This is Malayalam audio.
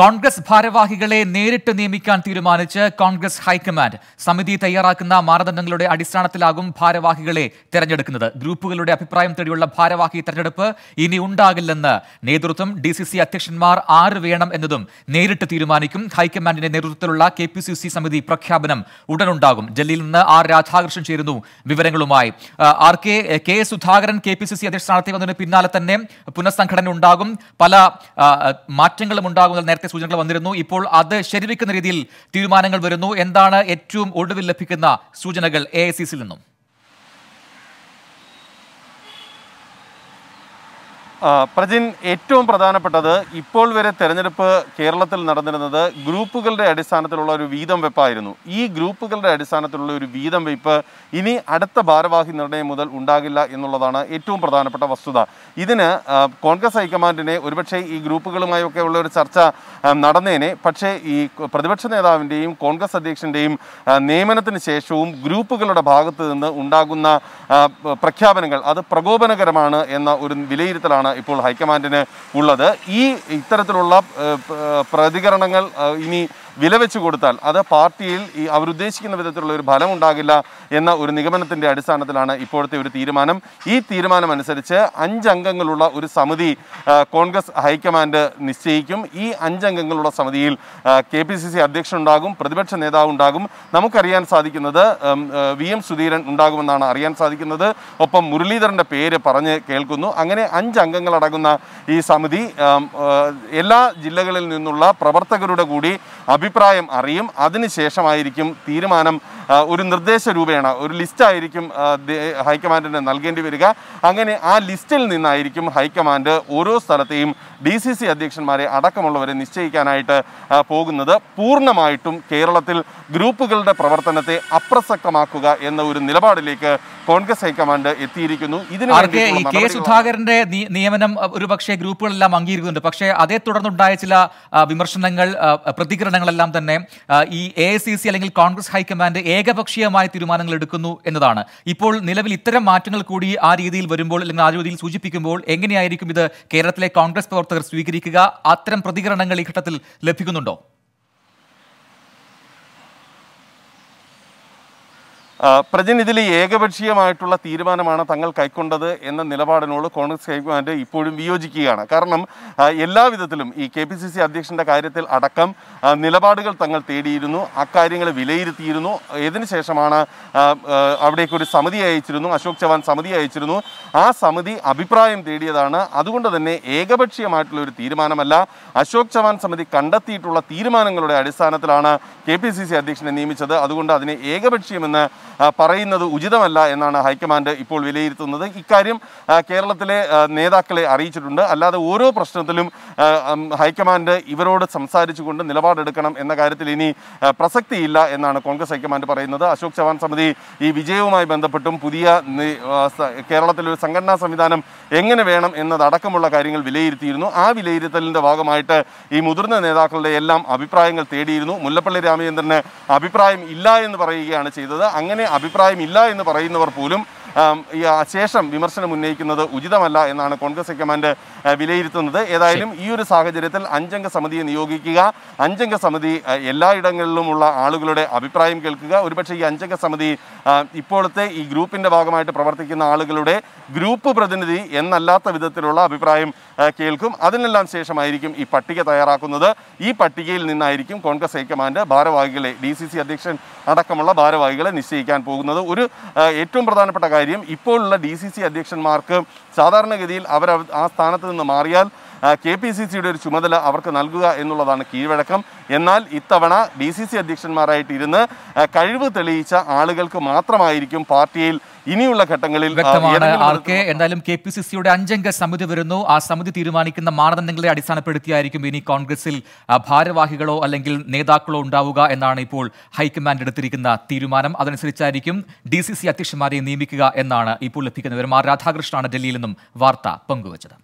കോൺഗ്രസ് ഭാരവാഹികളെ നേരിട്ട് നിയമിക്കാൻ തീരുമാനിച്ച് കോൺഗ്രസ് ഹൈക്കമാൻഡ് സമിതി തയ്യാറാക്കുന്ന മാനദണ്ഡങ്ങളുടെ അടിസ്ഥാനത്തിലാകും ഭാരവാഹികളെ തെരഞ്ഞെടുക്കുന്നത് ഗ്രൂപ്പുകളുടെ അഭിപ്രായം തേടിയുള്ള ഭാരവാഹി തെരഞ്ഞെടുപ്പ് ഇനി ഉണ്ടാകില്ലെന്ന് നേതൃത്വം ഡി അധ്യക്ഷന്മാർ ആര് വേണം എന്നതും നേരിട്ട് തീരുമാനിക്കും ഹൈക്കമാൻഡിന്റെ നേതൃത്വത്തിലുള്ള കെ സമിതി പ്രഖ്യാപനം ഉടനുണ്ടാകും ഡൽഹിയിൽ നിന്ന് ആർ രാധാകൃഷ്ണൻ ചേരുന്നു വിവരങ്ങളുമായി R K K Sudhakaran K P C C അധ്യക്ഷ സ്ഥാനത്തേക്ക് വന്നതിന് പിന്നാലെ തന്നെ പുനഃസംഘടന ഉണ്ടാകും പല മാറ്റങ്ങളും ഉണ്ടാകുന്നത് നേരത്തെ എന്നൊക്കെ സൂചനകൾ വന്നിരുന്നു ഇപ്പോൾ അത് ശരിവെക്കുന്ന രീതിയിൽ തീരുമാനങ്ങൾ വരുന്നു എന്താണ് ഏറ്റവും ഒടുവിൽ ലഭിക്കുന്ന സൂചനകൾ എ നിന്നും പ്രജിൻ ഏറ്റവും പ്രധാനപ്പെട്ടത് ഇപ്പോൾ വരെ തെരഞ്ഞെടുപ്പ് കേരളത്തിൽ നടന്നിരുന്നത് ഗ്രൂപ്പുകളുടെ അടിസ്ഥാനത്തിലുള്ള ഒരു വീതം വെപ്പായിരുന്നു ഈ ഗ്രൂപ്പുകളുടെ അടിസ്ഥാനത്തിലുള്ള ഒരു വീതം വെയ്പ്പ് ഇനി അടുത്ത ഭാരവാഹി നിർണയം മുതൽ ഉണ്ടാകില്ല എന്നുള്ളതാണ് ഏറ്റവും പ്രധാനപ്പെട്ട വസ്തുത ഇതിന് കോൺഗ്രസ് ഹൈക്കമാൻഡിനെ ഒരുപക്ഷേ ഈ ഗ്രൂപ്പുകളുമായൊക്കെ ഉള്ള ഒരു ചർച്ച നടന്നേനെ പക്ഷേ ഈ പ്രതിപക്ഷ നേതാവിൻ്റെയും കോൺഗ്രസ് അധ്യക്ഷൻ്റെയും നിയമനത്തിന് ശേഷവും ഗ്രൂപ്പുകളുടെ ഭാഗത്തു നിന്ന് ഉണ്ടാകുന്ന പ്രഖ്യാപനങ്ങൾ അത് പ്രകോപനകരമാണ് എന്ന ഒരു വിലയിരുത്തലാണ് പ്രതീക്ഷയാണ് ഇപ്പോൾ ഹൈക്കമാൻഡിന് ഉള്ളത് ഈ ഇത്തരത്തിലുള്ള പ്രതികരണങ്ങൾ ഇനി വില വെച്ച് കൊടുത്താൽ അത് പാർട്ടിയിൽ ഈ അവരുദ്ദേശിക്കുന്ന വിധത്തിലുള്ള ഒരു ഫലം ഉണ്ടാകില്ല എന്ന ഒരു നിഗമനത്തിൻ്റെ അടിസ്ഥാനത്തിലാണ് ഇപ്പോഴത്തെ ഒരു തീരുമാനം ഈ തീരുമാനം അനുസരിച്ച് അഞ്ചംഗങ്ങളുള്ള ഒരു സമിതി കോൺഗ്രസ് ഹൈക്കമാൻഡ് നിശ്ചയിക്കും ഈ അഞ്ചംഗങ്ങളുള്ള സമിതിയിൽ കെ പി സി സി അധ്യക്ഷനുണ്ടാകും പ്രതിപക്ഷ നേതാവ് ഉണ്ടാകും നമുക്കറിയാൻ സാധിക്കുന്നത് വി എം സുധീരൻ ഉണ്ടാകുമെന്നാണ് അറിയാൻ സാധിക്കുന്നത് ഒപ്പം മുരളീധരൻ്റെ പേര് പറഞ്ഞ് കേൾക്കുന്നു അങ്ങനെ അഞ്ചംഗങ്ങളടങ്ങുന്ന ഈ സമിതി എല്ലാ ജില്ലകളിൽ നിന്നുള്ള പ്രവർത്തകരുടെ കൂടി അഭി അഭിപ്രായം അറിയും അതിനുശേഷമായിരിക്കും തീരുമാനം ഒരു നിർദ്ദേശ രൂപേണ ഒരു ലിസ്റ്റായിരിക്കും ഹൈക്കമാൻഡിന് നൽകേണ്ടി വരിക അങ്ങനെ ആ ലിസ്റ്റിൽ നിന്നായിരിക്കും ഹൈക്കമാൻഡ് ഓരോ സ്ഥലത്തെയും ഡി സി സി അധ്യക്ഷന്മാരെ അടക്കമുള്ളവരെ നിശ്ചയിക്കാനായിട്ട് പോകുന്നത് പൂർണ്ണമായിട്ടും കേരളത്തിൽ ഗ്രൂപ്പുകളുടെ പ്രവർത്തനത്തെ അപ്രസക്തമാക്കുക എന്ന ഒരു നിലപാടിലേക്ക് കോൺഗ്രസ് ഹൈക്കമാൻഡ് എത്തിയിരിക്കുന്നു ഇതിന് കെ സുധാകരന്റെ നിയമനം ഒരു പക്ഷേ ഗ്രൂപ്പുകളെല്ലാം അംഗീകരിക്കുന്നുണ്ട് പക്ഷേ അതേ തുടർന്നുണ്ടായ ചില വിമർശനങ്ങൾ പ്രതികരണങ്ങളെല്ലാം തന്നെ ഈ എ അല്ലെങ്കിൽ കോൺഗ്രസ് ഹൈക്കമാൻഡ് ഏകപക്ഷീയമായ തീരുമാനങ്ങൾ എടുക്കുന്നു എന്നതാണ് ഇപ്പോൾ നിലവിൽ ഇത്തരം മാറ്റങ്ങൾ കൂടി ആ രീതിയിൽ വരുമ്പോൾ അല്ലെങ്കിൽ ആ രീതിയിൽ സൂചിപ്പിക്കുമ്പോൾ എങ്ങനെയായിരിക്കും ഇത് കേരളത്തിലെ കോൺഗ്രസ് പ്രവർത്തകർ സ്വീകരിക്കുക അത്തരം പ്രതികരണങ്ങൾ ഈ ഘട്ടത്തിൽ ലഭിക്കുന്നുണ്ടോ പ്രജൻ ഏകപക്ഷീയമായിട്ടുള്ള തീരുമാനമാണ് തങ്ങൾ കൈക്കൊണ്ടത് എന്ന നിലപാടിനോട് കോൺഗ്രസ് ഹൈക്കമാൻഡ് ഇപ്പോഴും വിയോജിക്കുകയാണ് കാരണം എല്ലാവിധത്തിലും ഈ കെ പി സി സി അധ്യക്ഷൻ്റെ കാര്യത്തിൽ അടക്കം നിലപാടുകൾ തങ്ങൾ തേടിയിരുന്നു അക്കാര്യങ്ങൾ വിലയിരുത്തിയിരുന്നു ഇതിനുശേഷമാണ് അവിടേക്ക് ഒരു സമിതി അയച്ചിരുന്നു അശോക് ചവാൻ സമിതി അയച്ചിരുന്നു ആ സമിതി അഭിപ്രായം തേടിയതാണ് അതുകൊണ്ട് തന്നെ ഏകപക്ഷീയമായിട്ടുള്ള ഒരു തീരുമാനമല്ല അശോക് ചവാൻ സമിതി കണ്ടെത്തിയിട്ടുള്ള തീരുമാനങ്ങളുടെ അടിസ്ഥാനത്തിലാണ് കെ പി സി സി അധ്യക്ഷനെ നിയമിച്ചത് അതുകൊണ്ട് അതിനെ ഏകപക്ഷീയമെന്ന് പറയുന്നത് ഉചിതമല്ല എന്നാണ് ഹൈക്കമാൻഡ് ഇപ്പോൾ വിലയിരുത്തുന്നത് ഇക്കാര്യം കേരളത്തിലെ നേതാക്കളെ അറിയിച്ചിട്ടുണ്ട് അല്ലാതെ ഓരോ പ്രശ്നത്തിലും ഹൈക്കമാൻഡ് ഇവരോട് സംസാരിച്ചുകൊണ്ട് നിലപാടെടുക്കണം എന്ന കാര്യത്തിൽ ഇനി പ്രസക്തിയില്ല എന്നാണ് കോൺഗ്രസ് ഹൈക്കമാൻഡ് പറയുന്നത് അശോക് ചവാൻ സമിതി ഈ വിജയവുമായി ബന്ധപ്പെട്ടും പുതിയ കേരളത്തിലൊരു സംഘടനാ സംവിധാനം എങ്ങനെ വേണം എന്നതടക്കമുള്ള കാര്യങ്ങൾ വിലയിരുത്തിയിരുന്നു ആ വിലയിരുത്തലിൻ്റെ ഭാഗമായിട്ട് ഈ മുതിർന്ന നേതാക്കളുടെ എല്ലാം അഭിപ്രായങ്ങൾ തേടിയിരുന്നു മുല്ലപ്പള്ളി രാമചന്ദ്രന് അഭിപ്രായം ഇല്ല എന്ന് പറയുകയാണ് ചെയ്തത് അങ്ങനെ അഭിപ്രായമില്ല എന്ന് പറയുന്നവർ പോലും ശേഷം വിമർശനം ഉന്നയിക്കുന്നത് ഉചിതമല്ല എന്നാണ് കോൺഗ്രസ് ഹൈക്കമാൻഡ് വിലയിരുത്തുന്നത് ഏതായാലും ഈ ഒരു സാഹചര്യത്തിൽ അഞ്ചംഗ സമിതിയെ നിയോഗിക്കുക അഞ്ചംഗ സമിതി എല്ലായിടങ്ങളിലുമുള്ള ആളുകളുടെ അഭിപ്രായം കേൾക്കുക ഒരുപക്ഷെ ഈ അഞ്ചംഗ സമിതി ഇപ്പോഴത്തെ ഈ ഗ്രൂപ്പിൻ്റെ ഭാഗമായിട്ട് പ്രവർത്തിക്കുന്ന ആളുകളുടെ ഗ്രൂപ്പ് പ്രതിനിധി എന്നല്ലാത്ത വിധത്തിലുള്ള അഭിപ്രായം കേൾക്കും അതിനെല്ലാം ശേഷമായിരിക്കും ഈ പട്ടിക തയ്യാറാക്കുന്നത് ഈ പട്ടികയിൽ നിന്നായിരിക്കും കോൺഗ്രസ് ഹൈക്കമാൻഡ് ഭാരവാഹികളെ ഡി അധ്യക്ഷൻ അടക്കമുള്ള ഭാരവാഹികളെ നിശ്ചയിക്കാൻ പോകുന്നത് ഒരു ഏറ്റവും പ്രധാനപ്പെട്ട കാര്യം കാര്യം ഇപ്പോഴുള്ള ഡി സി സി അധ്യക്ഷന്മാർക്ക് സാധാരണഗതിയിൽ അവർ ആ സ്ഥാനത്ത് നിന്ന് മാറിയാൽ കെ പി സി സിയുടെ ഒരു ചുമതല അവർക്ക് നൽകുക എന്നുള്ളതാണ് കീഴ്വഴക്കം എന്നാൽ ഇത്തവണ ഡി സി സി അധ്യക്ഷന്മാരായിട്ട് ഇരുന്ന് കഴിവ് തെളിയിച്ച ആളുകൾക്ക് മാത്രമായിരിക്കും പാർട്ടിയിൽ ഇനിയുള്ള ഘട്ടങ്ങളിൽ എന്തായാലും കെ പി സി സിയുടെ അഞ്ചംഗ സമിതി വരുന്നു ആ സമിതി തീരുമാനിക്കുന്ന മാനദണ്ഡങ്ങളെ അടിസ്ഥാനപ്പെടുത്തിയായിരിക്കും ഇനി കോൺഗ്രസിൽ ഭാരവാഹികളോ അല്ലെങ്കിൽ നേതാക്കളോ ഉണ്ടാവുക എന്നാണ് ഇപ്പോൾ ഹൈക്കമാൻഡ് എടുത്തിരിക്കുന്ന തീരുമാനം അതനുസരിച്ചായിരിക്കും ഡി സി സി അധ്യക്ഷന്മാരെ നിയമിക്കുക എന്നാണ് ഇപ്പോൾ ലഭിക്കുന്ന വിവരം ആർ രാധാകൃഷ്ണനാണ് ഡൽഹിയിൽ നിന്നും വാർത്ത പങ്കുവച്ചത്